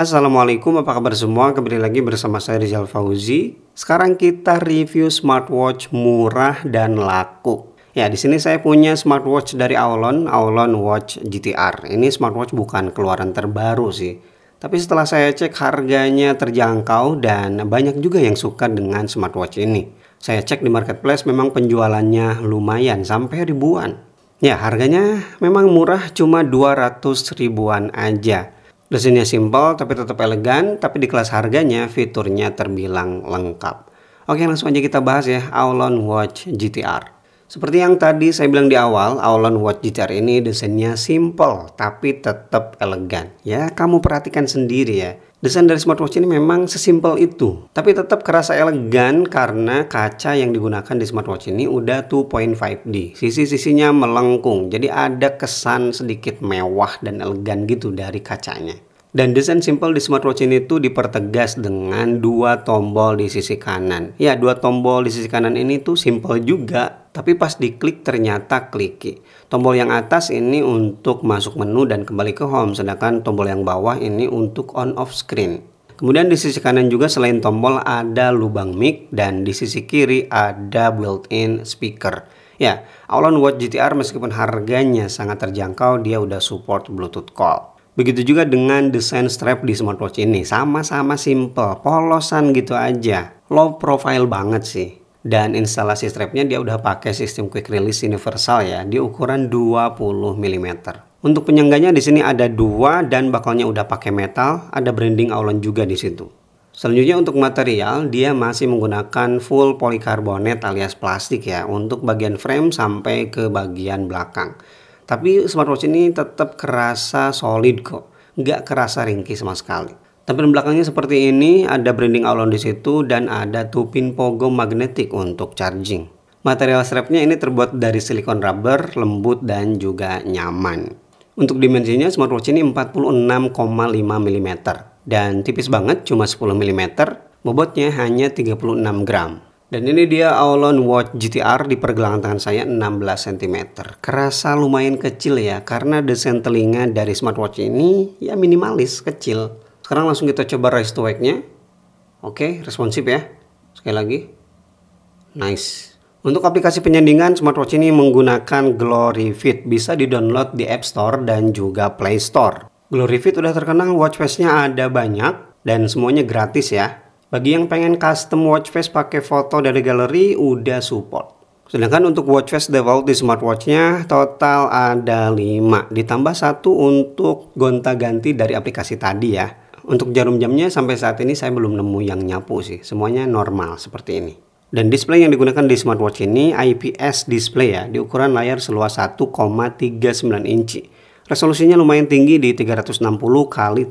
Assalamualaikum apa kabar semua kembali lagi bersama saya Rizal Fauzi sekarang kita review smartwatch murah dan laku ya di sini saya punya smartwatch dari Aulon Aulon Watch GTR ini smartwatch bukan keluaran terbaru sih tapi setelah saya cek harganya terjangkau dan banyak juga yang suka dengan smartwatch ini saya cek di marketplace memang penjualannya lumayan sampai ribuan ya harganya memang murah cuma 200 ribuan aja Desainnya simpel tapi tetap elegan, tapi di kelas harganya fiturnya terbilang lengkap. Oke langsung aja kita bahas ya, Aulon Watch GTR. Seperti yang tadi saya bilang di awal, Aulon Watch GTR ini desainnya simple tapi tetap elegan. Ya, kamu perhatikan sendiri ya. Desain dari smartwatch ini memang sesimpel itu, tapi tetap kerasa elegan karena kaca yang digunakan di smartwatch ini udah 2.5D. Sisi-sisinya melengkung, jadi ada kesan sedikit mewah dan elegan gitu dari kacanya. Dan desain simple di smartwatch ini tuh dipertegas dengan dua tombol di sisi kanan. Ya, dua tombol di sisi kanan ini tuh simple juga, tapi pas diklik ternyata kliki. Tombol yang atas ini untuk masuk menu dan kembali ke home, sedangkan tombol yang bawah ini untuk on off screen. Kemudian di sisi kanan juga selain tombol ada lubang mic dan di sisi kiri ada built-in speaker. Ya, Aulon Watch GTR meskipun harganya sangat terjangkau, dia udah support Bluetooth call. Begitu juga dengan desain strap di smartwatch ini, sama-sama simple, polosan gitu aja. Low profile banget sih dan instalasi strapnya dia udah pakai sistem quick release universal ya di ukuran 20 mm untuk penyangganya di sini ada dua dan bakalnya udah pakai metal ada branding Aulon juga di situ selanjutnya untuk material dia masih menggunakan full polikarbonat alias plastik ya untuk bagian frame sampai ke bagian belakang tapi smartwatch ini tetap kerasa solid kok nggak kerasa ringkih sama sekali Tampilan belakangnya seperti ini, ada branding Aulon di situ dan ada 2 pin pogo magnetik untuk charging. Material strapnya ini terbuat dari silikon rubber, lembut dan juga nyaman. Untuk dimensinya smartwatch ini 46,5 mm dan tipis banget cuma 10 mm, bobotnya hanya 36 gram. Dan ini dia Aulon Watch GTR di pergelangan tangan saya 16 cm. Kerasa lumayan kecil ya karena desain telinga dari smartwatch ini ya minimalis, kecil. Sekarang langsung kita coba rise to wake-nya. Oke, okay, responsif ya. Sekali lagi. Nice. Untuk aplikasi penyandingan, smartwatch ini menggunakan Glory Fit. Bisa di-download di App Store dan juga Play Store. Glory Fit udah terkenal, watch face-nya ada banyak dan semuanya gratis ya. Bagi yang pengen custom watch face pakai foto dari galeri, udah support. Sedangkan untuk watch face default di smartwatch-nya total ada 5, ditambah satu untuk gonta-ganti dari aplikasi tadi ya. Untuk jarum jamnya sampai saat ini saya belum nemu yang nyapu sih. Semuanya normal seperti ini. Dan display yang digunakan di smartwatch ini IPS display ya, di ukuran layar seluas 1,39 inci. Resolusinya lumayan tinggi di 360 x 360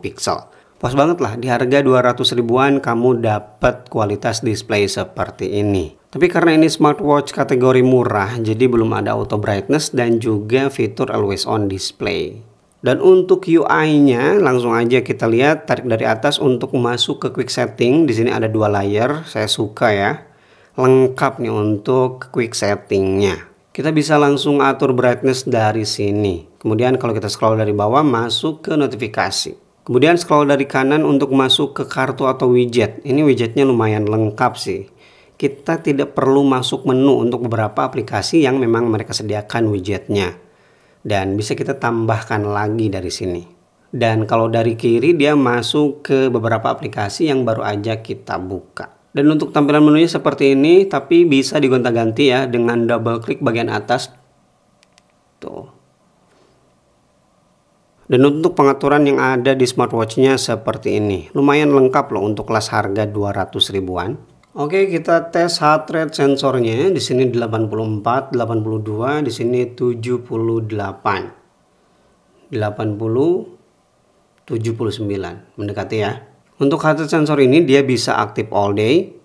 pixel. Pas banget lah, di harga 200 ribuan kamu dapat kualitas display seperti ini. Tapi karena ini smartwatch kategori murah, jadi belum ada auto brightness dan juga fitur always on display. Dan untuk UI-nya langsung aja kita lihat tarik dari atas untuk masuk ke quick setting. Di sini ada dua layer, saya suka ya. Lengkap nih untuk quick settingnya. Kita bisa langsung atur brightness dari sini. Kemudian kalau kita scroll dari bawah masuk ke notifikasi. Kemudian scroll dari kanan untuk masuk ke kartu atau widget. Ini widgetnya lumayan lengkap sih. Kita tidak perlu masuk menu untuk beberapa aplikasi yang memang mereka sediakan widgetnya dan bisa kita tambahkan lagi dari sini. Dan kalau dari kiri dia masuk ke beberapa aplikasi yang baru aja kita buka. Dan untuk tampilan menunya seperti ini tapi bisa digonta-ganti ya dengan double klik bagian atas. Tuh. Dan untuk pengaturan yang ada di smartwatchnya seperti ini. Lumayan lengkap loh untuk kelas harga 200 ribuan. Oke, kita tes heart rate sensornya. Di sini 84, 82, di sini 78. 80 79 mendekati ya. Untuk heart rate sensor ini dia bisa aktif all day.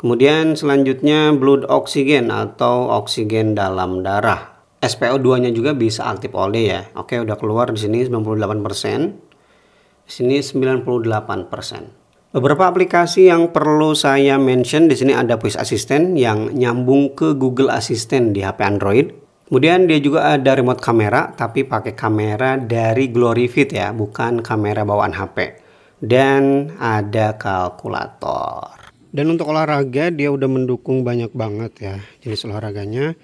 Kemudian selanjutnya blood oxygen atau oksigen dalam darah. SPO2-nya juga bisa aktif all day ya. Oke, udah keluar di sini 98%. Di sini 98%. Beberapa aplikasi yang perlu saya mention di sini ada Voice Assistant yang nyambung ke Google Assistant di HP Android. Kemudian dia juga ada remote kamera tapi pakai kamera dari Glory Fit ya, bukan kamera bawaan HP. Dan ada kalkulator. Dan untuk olahraga dia udah mendukung banyak banget ya jenis olahraganya.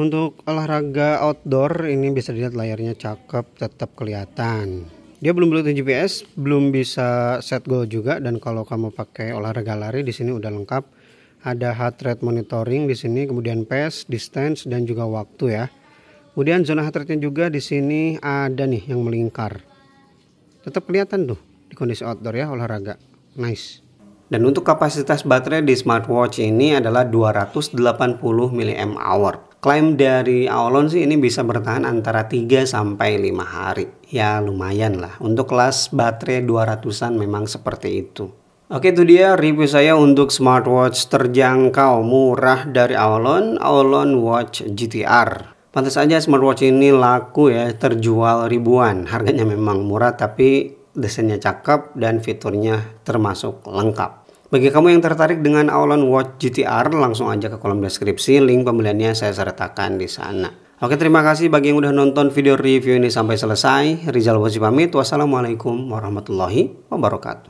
Untuk olahraga outdoor ini bisa dilihat layarnya cakep, tetap kelihatan dia belum Bluetooth GPS, belum bisa set goal juga dan kalau kamu pakai olahraga lari di sini udah lengkap. Ada heart rate monitoring di sini, kemudian pace, distance dan juga waktu ya. Kemudian zona heart rate-nya juga di sini ada nih yang melingkar. Tetap kelihatan tuh di kondisi outdoor ya olahraga. Nice. Dan untuk kapasitas baterai di smartwatch ini adalah 280 mAh. Klaim dari Aulon sih ini bisa bertahan antara 3 sampai 5 hari. Ya lumayan lah. Untuk kelas baterai 200-an memang seperti itu. Oke itu dia review saya untuk smartwatch terjangkau murah dari Aulon, Aulon Watch GTR. Pantas aja smartwatch ini laku ya, terjual ribuan. Harganya memang murah tapi desainnya cakep dan fiturnya termasuk lengkap. Bagi kamu yang tertarik dengan Aulon Watch GTR, langsung aja ke kolom deskripsi, link pembeliannya saya sertakan di sana. Oke, terima kasih bagi yang udah nonton video review ini sampai selesai. Rizal Bosi pamit, wassalamualaikum warahmatullahi wabarakatuh.